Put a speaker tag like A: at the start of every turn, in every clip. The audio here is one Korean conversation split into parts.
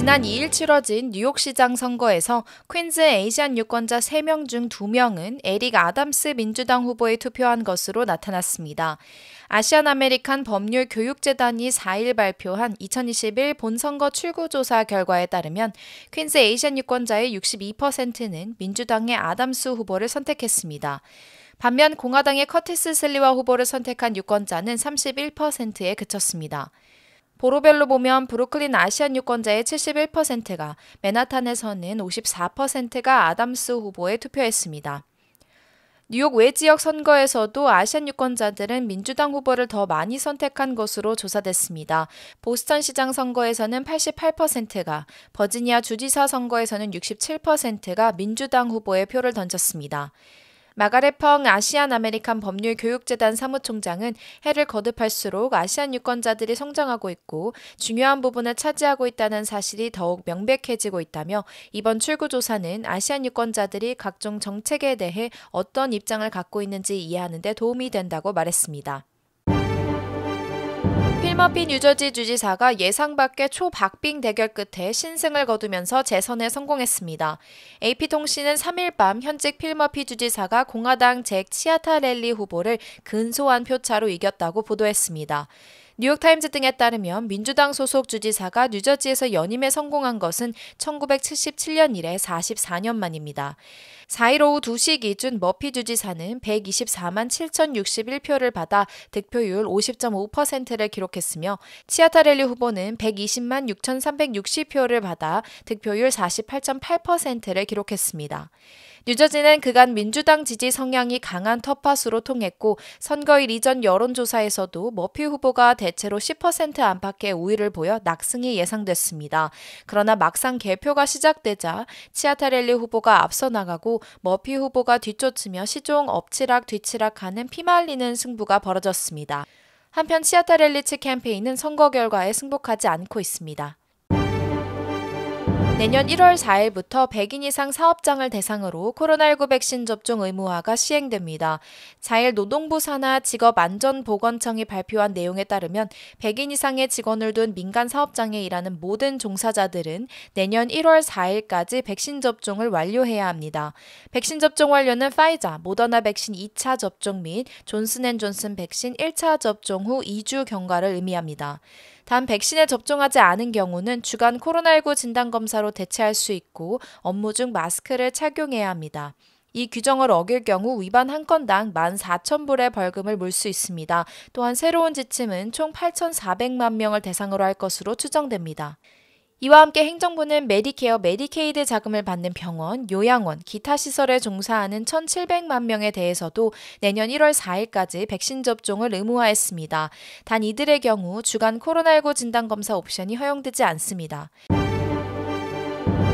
A: 지난 2일 치러진 뉴욕시장 선거에서 퀸즈 에이시안 유권자 3명 중 2명은 에릭 아담스 민주당 후보에 투표한 것으로 나타났습니다. 아시안 아메리칸 법률 교육재단이 4일 발표한 2021 본선거 출구조사 결과에 따르면 퀸즈 에이시안 유권자의 62%는 민주당의 아담스 후보를 선택했습니다. 반면 공화당의 커티스 슬리와 후보를 선택한 유권자는 31%에 그쳤습니다. 보로별로 보면 브루클린 아시안 유권자의 71%가 맨하탄에서는 54%가 아담스 후보에 투표했습니다. 뉴욕 외 지역 선거에서도 아시안 유권자들은 민주당 후보를 더 많이 선택한 것으로 조사됐습니다. 보스턴 시장 선거에서는 88%가, 버지니아 주지사 선거에서는 67%가 민주당 후보에 표를 던졌습니다. 마가레펑 아시안 아메리칸 법률 교육재단 사무총장은 해를 거듭할수록 아시안 유권자들이 성장하고 있고 중요한 부분을 차지하고 있다는 사실이 더욱 명백해지고 있다며 이번 출구조사는 아시안 유권자들이 각종 정책에 대해 어떤 입장을 갖고 있는지 이해하는 데 도움이 된다고 말했습니다. 토마피 뉴저지 주지사가 예상 밖의 초박빙 대결 끝에 신승을 거두면서 재선에 성공했습니다. AP통신은 3일 밤 현직 필머피 주지사가 공화당 잭 치아타 랠리 후보를 근소한 표차로 이겼다고 보도했습니다. 뉴욕타임즈 등에 따르면 민주당 소속 주지사가 뉴저지에서 연임에 성공한 것은 1977년 이래 44년 만입니다. 4일 오후 2시 기준 머피 주지사는 124만 7,061표를 받아 득표율 50.5%를 기록했으며 치아타렐리 후보는 120만 6,360표를 받아 득표율 48.8%를 기록했습니다. 뉴저지는 그간 민주당 지지 성향이 강한 텃밭으로 통했고 선거일 이전 여론조사에서도 머피 후보가 대체로 10% 안팎의 우위를 보여 낙승이 예상됐습니다. 그러나 막상 개표가 시작되자 치아타렐리 후보가 앞서 나가고 머피 후보가 뒤쫓으며 시종 엎치락 뒤치락하는 피말리는 승부가 벌어졌습니다. 한편 치아타렐리 측 캠페인은 선거 결과에 승복하지 않고 있습니다. 내년 1월 4일부터 100인 이상 사업장을 대상으로 코로나19 백신 접종 의무화가 시행됩니다. 4일 노동부 산하 직업안전보건청이 발표한 내용에 따르면 100인 이상의 직원을 둔 민간 사업장에 일하는 모든 종사자들은 내년 1월 4일까지 백신 접종을 완료해야 합니다. 백신 접종 완료는 파이자, 모더나 백신 2차 접종 및 존슨앤존슨 백신 1차 접종 후 2주 경과를 의미합니다. 단 백신에 접종하지 않은 경우는 주간 코로나19 진단검사로 대체할 수 있고 업무 중 마스크를 착용해야 합니다. 이 규정을 어길 경우 위반 한 건당 14,000불의 벌금을 물 수 있습니다. 또한 새로운 지침은 총 8,400만 명을 대상으로 할 것으로 추정됩니다. 이와 함께 행정부는 메디케어, 메디케이드 자금을 받는 병원, 요양원, 기타 시설에 종사하는 1,700만 명에 대해서도 내년 1월 4일까지 백신 접종을 의무화했습니다. 단 이들의 경우 주간 코로나19 진단검사 옵션이 허용되지 않습니다.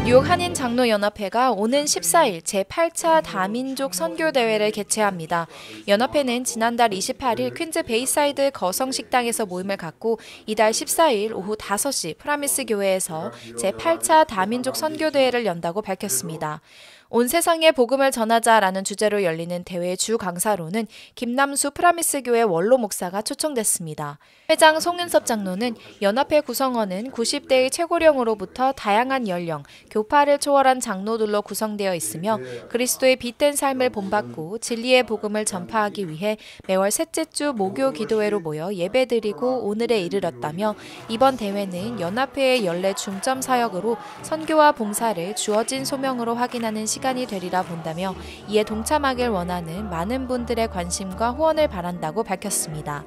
A: 뉴욕 한인 장로 연합회가 오는 14일 제8차 다민족 선교 대회를 개최합니다. 연합회는 지난달 28일 퀸즈 베이사이드 거성 식당에서 모임을 갖고 이달 14일 오후 5시 프라미스 교회에서 제8차 다민족 선교 대회를 연다고 밝혔습니다. 온 세상에 복음을 전하자라는 주제로 열리는 대회의 주 강사로는 김남수 프라미스 교회 원로 목사가 초청됐습니다. 회장 송윤섭 장로는 연합회 구성원은 90대의 최고령으로부터 다양한 연령, 교파를 초월한 장로들로 구성되어 있으며 그리스도의 빛된 삶을 본받고 진리의 복음을 전파하기 위해 매월 셋째 주 목요 기도회로 모여 예배드리고 오늘에 이르렀다며 이번 대회는 연합회의 연례 중점 사역으로 선교와 봉사를 주어진 소명으로 확인하는 시간 시간이 되리라 본다며 이에 동참하길 원하는 많은 분들의 관심과 후원을 바란다고 밝혔습니다.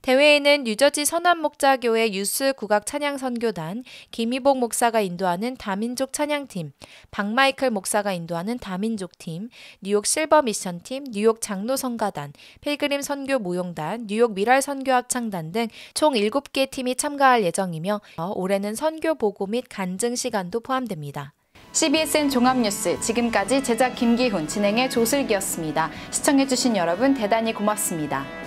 A: 대회에는 뉴저지 선한목자교회 유스 국악 찬양 선교단, 김희복 목사가 인도하는 다민족 찬양팀, 박마이클 목사가 인도하는 다민족팀, 뉴욕 실버 미션팀, 뉴욕 장로 선가단, 필그림 선교 모용단, 뉴욕 미랄 선교 합창단 등 총 7개 팀이 참가할 예정이며 올해는 선교 보고 및 간증 시간도 포함됩니다. CBSN 종합뉴스 지금까지 제작 김기훈 진행의 조슬기였습니다. 시청해주신 여러분 대단히 고맙습니다.